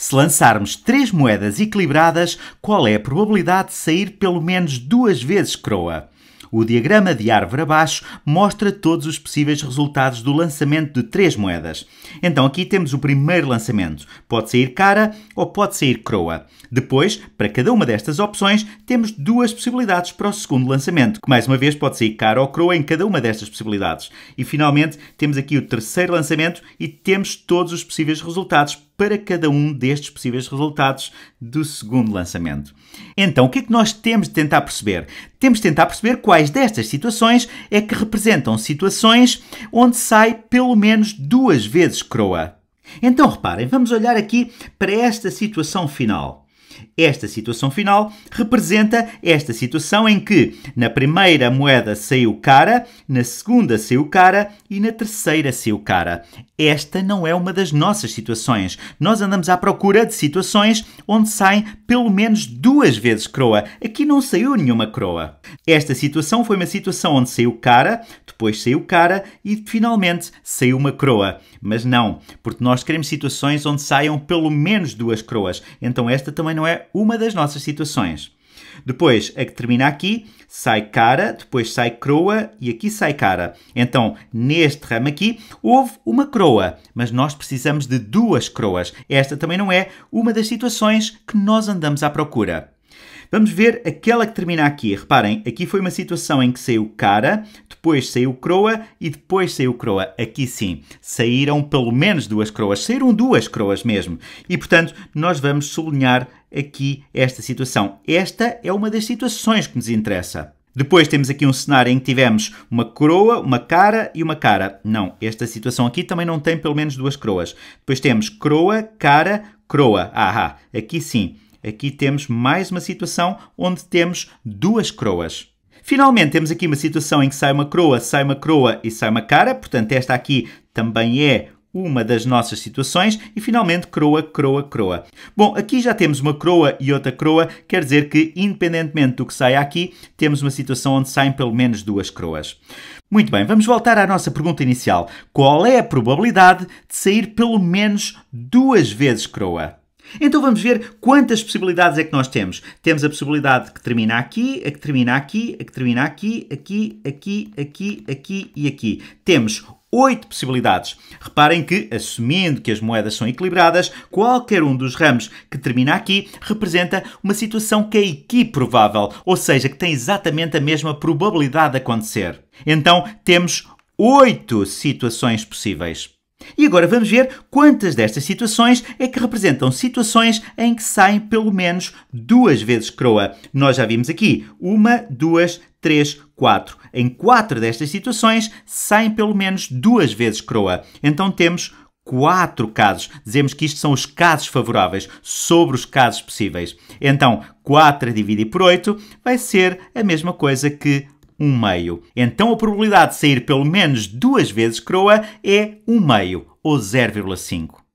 Se lançarmos três moedas equilibradas, qual é a probabilidade de sair pelo menos duas vezes croa? O diagrama de árvore abaixo mostra todos os possíveis resultados do lançamento de três moedas. Então aqui temos o primeiro lançamento. Pode sair cara ou pode sair croa. Depois, para cada uma destas opções, temos duas possibilidades para o segundo lançamento, que mais uma vez pode sair cara ou croa em cada uma destas possibilidades. E finalmente, temos aqui o terceiro lançamento e temos todos os possíveis resultados para cada um destes possíveis resultados do segundo lançamento. Então, o que é que nós temos de tentar perceber? Temos de tentar perceber quais quais destas situações é que representam situações onde sai pelo menos duas vezes croa. Então reparem, vamos olhar aqui para esta situação final. Esta situação final representa esta situação em que na primeira moeda saiu cara, na segunda saiu cara e na terceira saiu cara. Esta não é uma das nossas situações. Nós andamos à procura de situações onde saem pelo menos duas vezes croa. Aqui não saiu nenhuma croa. Esta situação foi uma situação onde saiu cara, depois saiu cara e finalmente saiu uma croa. Mas não, porque nós queremos situações onde saiam pelo menos duas croas. Então esta também não é é uma das nossas situações. Depois, a que termina aqui, sai cara, depois sai croa e aqui sai cara. Então, neste ramo aqui, houve uma croa, mas nós precisamos de duas croas. Esta também não é uma das situações que nós andamos à procura. Vamos ver aquela que termina aqui. Reparem, aqui foi uma situação em que saiu cara, depois saiu croa e depois saiu croa. Aqui sim, saíram pelo menos duas croas, saíram duas croas mesmo. E portanto, nós vamos sublinhar aqui esta situação. Esta é uma das situações que nos interessa. Depois temos aqui um cenário em que tivemos uma coroa, uma cara e uma cara. Não, esta situação aqui também não tem pelo menos duas croas. Depois temos croa, cara, croa. Ahá, aqui sim Aqui temos mais uma situação onde temos duas croas. Finalmente, temos aqui uma situação em que sai uma croa, sai uma croa e sai uma cara. Portanto, esta aqui também é uma das nossas situações e finalmente croa, croa, croa. Bom, aqui já temos uma croa e outra croa, quer dizer que independentemente do que saia aqui, temos uma situação onde saem pelo menos duas croas. Muito bem, vamos voltar à nossa pergunta inicial. Qual é a probabilidade de sair pelo menos duas vezes croa? Então vamos ver quantas possibilidades é que nós temos. Temos a possibilidade que termina aqui, a que termina aqui, a que termina aqui, aqui, aqui, aqui, aqui e aqui. Temos oito possibilidades. Reparem que, assumindo que as moedas são equilibradas, qualquer um dos ramos que termina aqui representa uma situação que é equiprovável, ou seja, que tem exatamente a mesma probabilidade de acontecer. Então temos oito situações possíveis. E agora vamos ver quantas destas situações é que representam situações em que saem pelo menos duas vezes croa. Nós já vimos aqui uma, duas, três, quatro. Em quatro destas situações saem pelo menos duas vezes croa. Então temos quatro casos. Dizemos que isto são os casos favoráveis sobre os casos possíveis. Então, 4 dividido por 8 vai ser a mesma coisa que um meio. Então a probabilidade de sair pelo menos duas vezes coroa é um meio, ou 0,5.